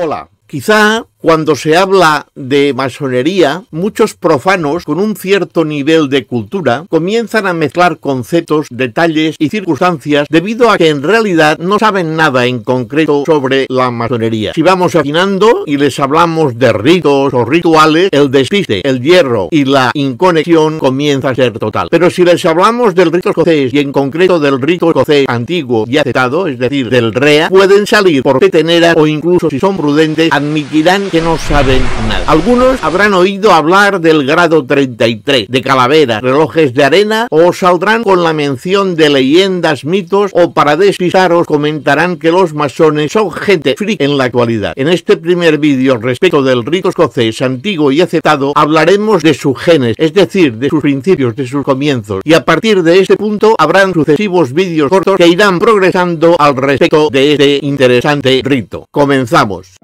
Olá, Quizá cuando se habla de masonería, muchos profanos con un cierto nivel de cultura comienzan a mezclar conceptos, detalles y circunstancias debido a que en realidad no saben nada en concreto sobre la masonería. Si vamos afinando y les hablamos de ritos o rituales, el despiste, el hierro y la inconexión comienza a ser total. Pero si les hablamos del rito escocés y en concreto del rito escocés antiguo y aceptado, es decir, del REA, pueden salir por peteneras o incluso si son prudentes admitirán que no saben nada. Algunos habrán oído hablar del grado 33, de calaveras, relojes de arena, o saldrán con la mención de leyendas, mitos, o para despistaros comentarán que los masones son gente freak en la actualidad. En este primer vídeo respecto del rito escocés antiguo y aceptado, hablaremos de sus genes, es decir, de sus principios, de sus comienzos, y a partir de este punto habrán sucesivos vídeos cortos que irán progresando al respecto de este interesante rito. Comenzamos.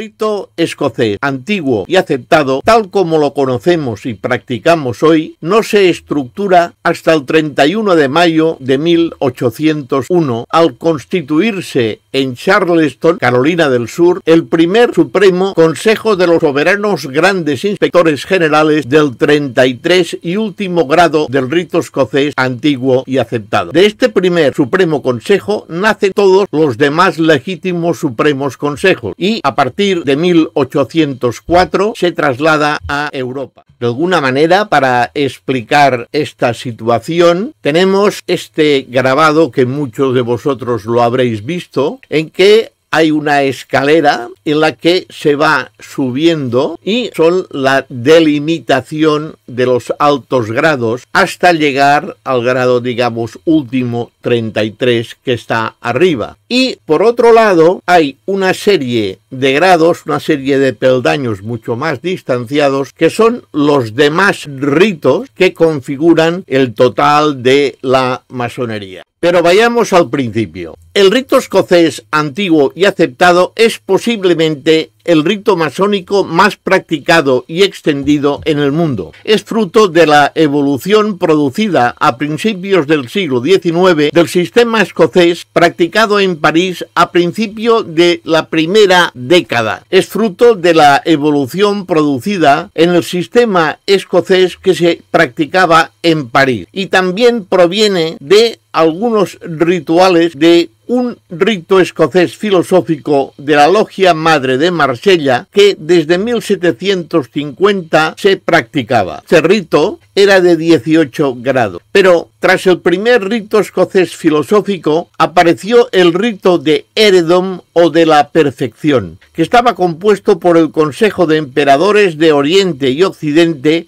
rito escocés, antiguo y aceptado, tal como lo conocemos y practicamos hoy, no se estructura hasta el 31 de mayo de 1801, al constituirse en Charleston, Carolina del Sur, el primer Supremo Consejo de los Soberanos Grandes Inspectores Generales del 33 y último grado del rito escocés antiguo y aceptado. De este primer Supremo Consejo nacen todos los demás legítimos Supremos Consejos y a partir de 1804 se traslada a Europa. De alguna manera, para explicar esta situación, tenemos este grabado que muchos de vosotros lo habréis visto, en que hay una escalera en la que se va subiendo y son la delimitación de los altos grados hasta llegar al grado digamos último 33 que está arriba y por otro lado hay una serie de grados una serie de peldaños mucho más distanciados que son los demás ritos que configuran el total de la masonería pero vayamos al principio. El rito escocés antiguo y aceptado es posiblemente el rito masónico más practicado y extendido en el mundo. Es fruto de la evolución producida a principios del siglo XIX del sistema escocés practicado en París a principio de la primera década. Es fruto de la evolución producida en el sistema escocés que se practicaba en París. Y también proviene de algunos rituales de un rito escocés filosófico de la Logia Madre de Marsella que desde 1750 se practicaba. Este rito era de 18 grados, pero tras el primer rito escocés filosófico apareció el rito de Eredom o de la perfección, que estaba compuesto por el Consejo de Emperadores de Oriente y Occidente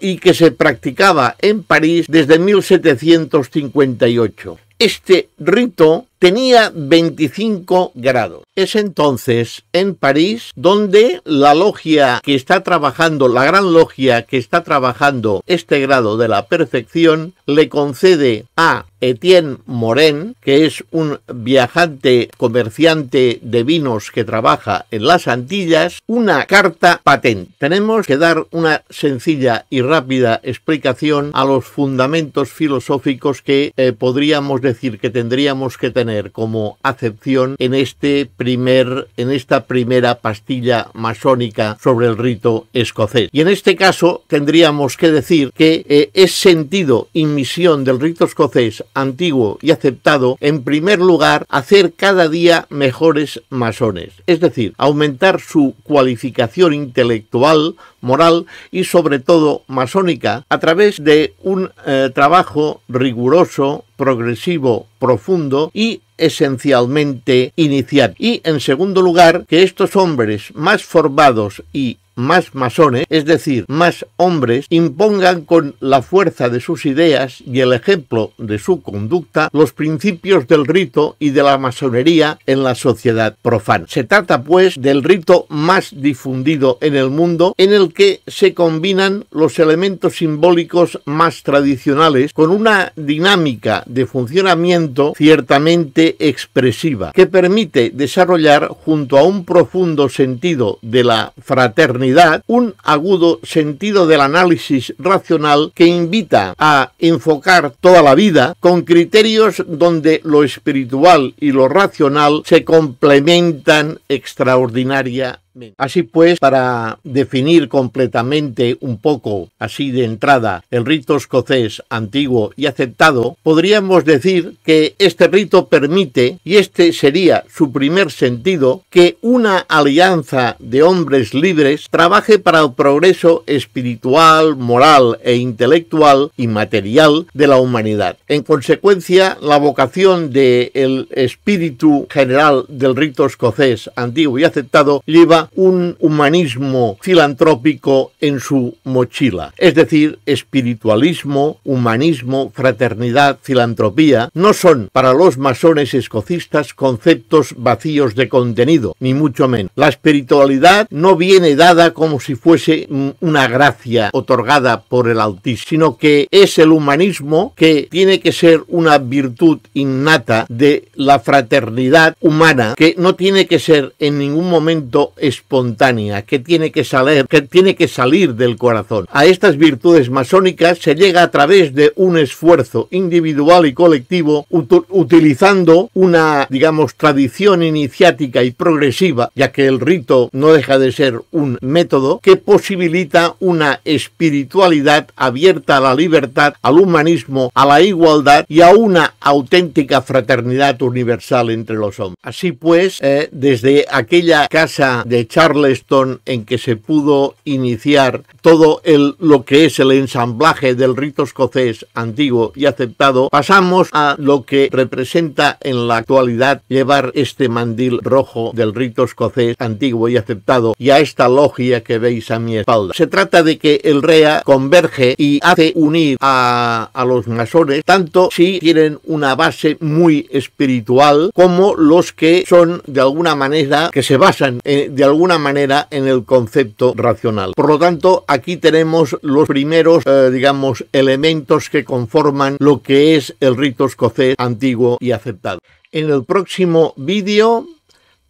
y que se practicaba en París desde 1758. Este rito tenía 25 grados. Es entonces en París donde la logia que está trabajando, la gran logia que está trabajando este grado de la perfección, le concede a Etienne Moren, que es un viajante comerciante de vinos que trabaja en las Antillas, una carta patente. Tenemos que dar una sencilla y rápida explicación a los fundamentos filosóficos que eh, podríamos decir que tendríamos que tener como acepción en, este primer, en esta primera pastilla masónica sobre el rito escocés. Y en este caso tendríamos que decir que eh, es sentido y misión del rito escocés antiguo y aceptado, en primer lugar, hacer cada día mejores masones, es decir, aumentar su cualificación intelectual, moral y sobre todo masónica a través de un eh, trabajo riguroso, progresivo profundo y esencialmente inicial. Y en segundo lugar, que estos hombres más formados y más masones, es decir, más hombres, impongan con la fuerza de sus ideas y el ejemplo de su conducta los principios del rito y de la masonería en la sociedad profana. Se trata pues del rito más difundido en el mundo en el que se combinan los elementos simbólicos más tradicionales con una dinámica de funcionamiento ciertamente expresiva que permite desarrollar junto a un profundo sentido de la fraternidad un agudo sentido del análisis racional que invita a enfocar toda la vida con criterios donde lo espiritual y lo racional se complementan extraordinariamente. Así pues, para definir completamente un poco, así de entrada, el rito escocés antiguo y aceptado, podríamos decir que este rito permite, y este sería su primer sentido, que una alianza de hombres libres trabaje para el progreso espiritual, moral e intelectual y material de la humanidad. En consecuencia, la vocación del espíritu general del rito escocés antiguo y aceptado lleva un humanismo filantrópico en su mochila, es decir, espiritualismo, humanismo, fraternidad, filantropía, no son para los masones escocistas conceptos vacíos de contenido, ni mucho menos. La espiritualidad no viene dada como si fuese una gracia otorgada por el Altísimo, sino que es el humanismo que tiene que ser una virtud innata de la fraternidad humana, que no tiene que ser en ningún momento espontánea que tiene que salir, que tiene que salir del corazón. A estas virtudes masónicas se llega a través de un esfuerzo individual y colectivo utilizando una, digamos, tradición iniciática y progresiva, ya que el rito no deja de ser un método que posibilita una espiritualidad abierta a la libertad, al humanismo, a la igualdad y a una auténtica fraternidad universal entre los hombres. Así pues, eh, desde aquella casa de Charleston en que se pudo iniciar todo el, lo que es el ensamblaje del rito escocés antiguo y aceptado, pasamos a lo que representa en la actualidad llevar este mandil rojo del rito escocés antiguo y aceptado y a esta logia que veis a mi espalda. Se trata de que el REA converge y hace unir a, los masones, tanto si tienen una base muy espiritual como los que son de alguna manera que se basan en, eh, de alguna manera en el concepto racional. Por lo tanto, aquí tenemos los primeros, eh, digamos, elementos que conforman lo que es el rito escocés antiguo y aceptado. En el próximo vídeo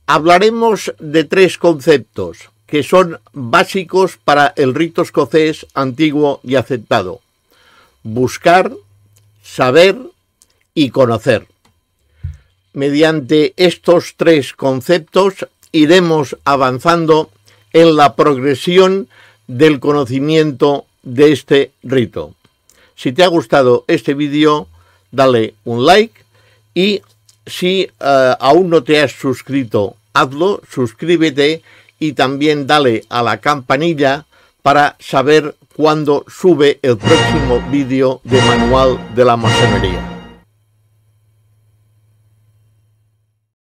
hablaremos de tres conceptos que son básicos para el rito escocés antiguo y aceptado. Buscar, saber y conocer. Mediante estos tres conceptos iremos avanzando en la progresión del conocimiento de este rito. Si te ha gustado este vídeo, dale un like y si eh, aún no te has suscrito, hazlo, suscríbete y también dale a la campanilla para saber cuándo sube el próximo vídeo de Manual de la Masonería.